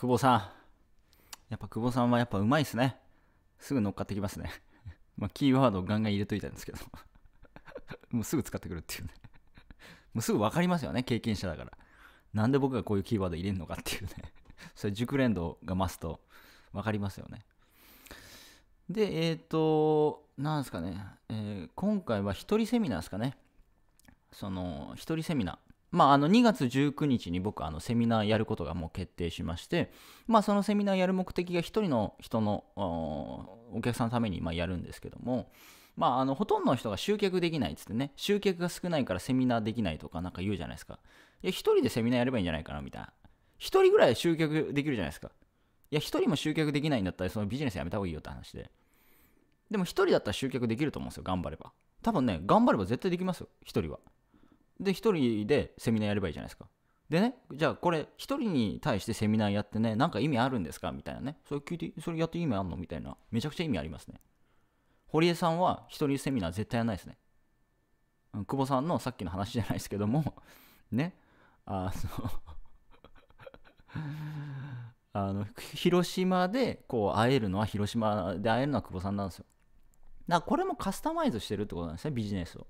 久保さん。やっぱ久保さんはやっぱうまいっすね。すぐ乗っかってきますね。まあ、キーワードをガンガン入れといたんですけど もうすぐ使ってくるっていうねもうすぐ分かりますよね、経験者だから。なんで僕がこういうキーワード入れるのかっていうねそれ熟練度が増すと分かりますよね。で、えっ、ー、と、なんですかね、えー、今回は一人セミナーですかね。その、一人セミナー。まあ、あの2月19日に僕あのセミナーやることがもう決定しまして、まあ、そのセミナーやる目的が1人の人のお客さんのためにまやるんですけども、まあ、あのほとんどの人が集客できないっつってね集客が少ないからセミナーできないとかなんか言うじゃないですかいや1人でセミナーやればいいんじゃないかなみたいな1人ぐらい集客できるじゃないですかいや1人も集客できないんだったらそのビジネスやめた方がいいよって話ででも1人だったら集客できると思うんですよ頑張れば多分ね頑張れば絶対できますよ1人はで、一人でセミナーやればいいじゃないですか。でね、じゃあこれ、一人に対してセミナーやってね、なんか意味あるんですかみたいなね。それ聞いて、それやって意味あんのみたいな。めちゃくちゃ意味ありますね。堀江さんは一人セミナー絶対やらないですね。久保さんのさっきの話じゃないですけども ね、あの あの、広島でこう会えるのは、広島で会えるのは久保さんなんですよ。だからこれもカスタマイズしてるってことなんですね、ビジネスを。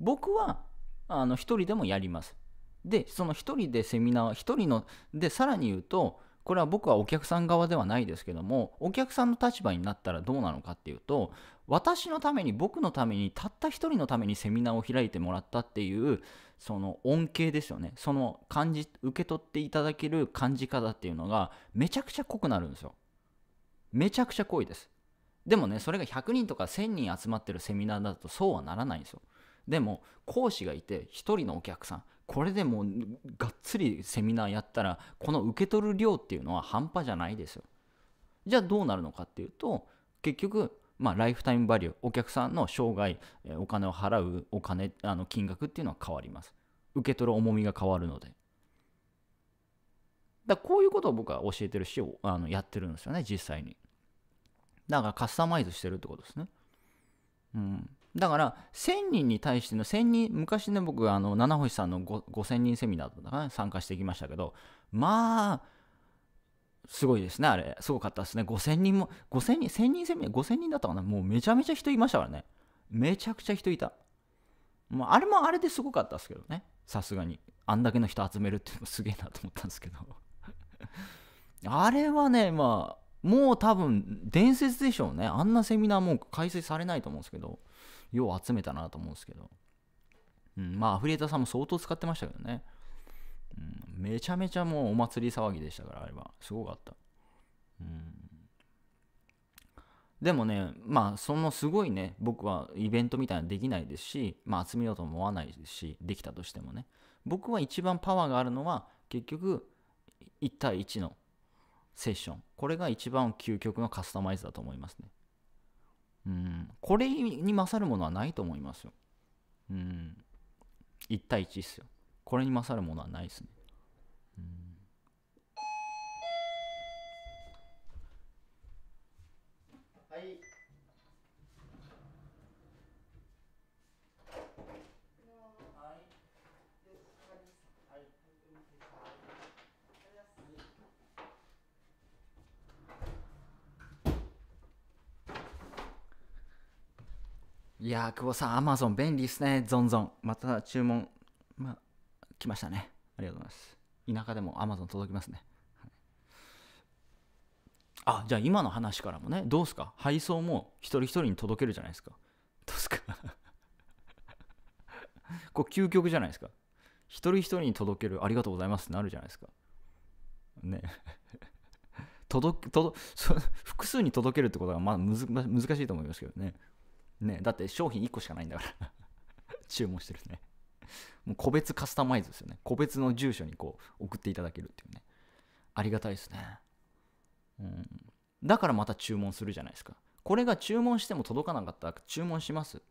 僕はあの1人でもやります。でその1人でセミナー1人のでさらに言うとこれは僕はお客さん側ではないですけどもお客さんの立場になったらどうなのかっていうと私のために僕のためにたった一人のためにセミナーを開いてもらったっていうその恩恵ですよねその感じ受け取っていただける感じ方っていうのがめちゃくちゃ濃くなるんですよめちゃくちゃ濃いですでもねそれが100人とか1000人集まってるセミナーだとそうはならないんですよでも講師がいて1人のお客さんこれでもうがっつりセミナーやったらこの受け取る量っていうのは半端じゃないですよじゃあどうなるのかっていうと結局まあ、ライフタイムバリューお客さんの生涯お金を払うお金あの金額っていうのは変わります受け取る重みが変わるのでだこういうことを僕は教えてるしあのやってるんですよね実際にだからカスタマイズしてるってことですねうんだから1000人に対しての1000人昔ね僕あの七星さんの5000人セミナーとか、ね、参加してきましたけどまあすごいですねあれすごかったですね5000人も5000人1000人セミナー5000人だったかなもうめちゃめちゃ人いましたからねめちゃくちゃ人いたまあ、あれもあれですごかったですけどねさすがにあんだけの人集めるっていうのすげえなと思ったんですけど あれはねまあもう多分伝説でしょうねあんなセミナーもう開催されないと思うんですけどよう集めたなと思うんですけど。うん、まあ、アフリエーターさんも相当使ってましたけどね。うん、めちゃめちゃもうお祭り騒ぎでしたから、あれは。すごかった。うん。でもね、まあ、そのすごいね、僕はイベントみたいなのできないですし、まあ、集めようと思わないですし、できたとしてもね。僕は一番パワーがあるのは、結局、1対1のセッション。これが一番究極のカスタマイズだと思いますね。うん、これに勝るものはないと思いますよ。うん、1対1っすよ。これに勝るものはないですね。いやー、久保さん、アマゾン便利ですね、ゾンゾン。また注文、ま来ましたね。ありがとうございます。田舎でもアマゾン届きますね。あ、じゃあ今の話からもね、どうすか配送も一人一人に届けるじゃないですか。どうすか こう究極じゃないですか。一人一人に届けるありがとうございますってなるじゃないですか。ね。届く、届、複数に届けるってことがまあ難しいと思いますけどね。ね、だって商品1個しかないんだから 注文してるね。もう個別カスタマイズですよね。個別の住所にこう送っていただけるっていうね。ありがたいですね。うん。だからまた注文するじゃないですか。これが注文しても届かなかったら注文します。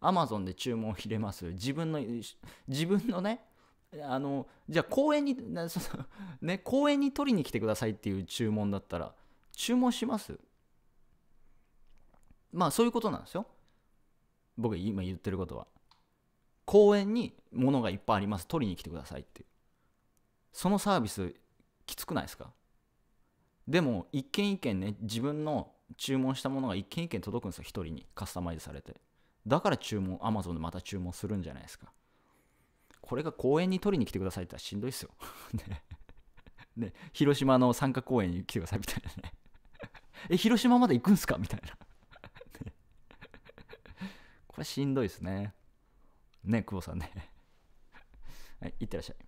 Amazon で注文入れます。自分の、自分のね、あの、じゃあ公園に、そ のね、公園に取りに来てくださいっていう注文だったら、注文しますまあそういうことなんですよ。僕今言ってることは公園に物がいっぱいあります取りに来てくださいってそのサービスきつくないですかでも一軒一軒ね自分の注文したものが一軒一軒届くんですよ1人にカスタマイズされてだから注文 Amazon でまた注文するんじゃないですかこれが公園に取りに来てくださいって言ったらしんどいっすよ ねね広島の三角公園に来てくださいみたいなねえ広島まで行くんすかみたいなこれしんどいですね。ね、久保さんね。はい、いってらっしゃい。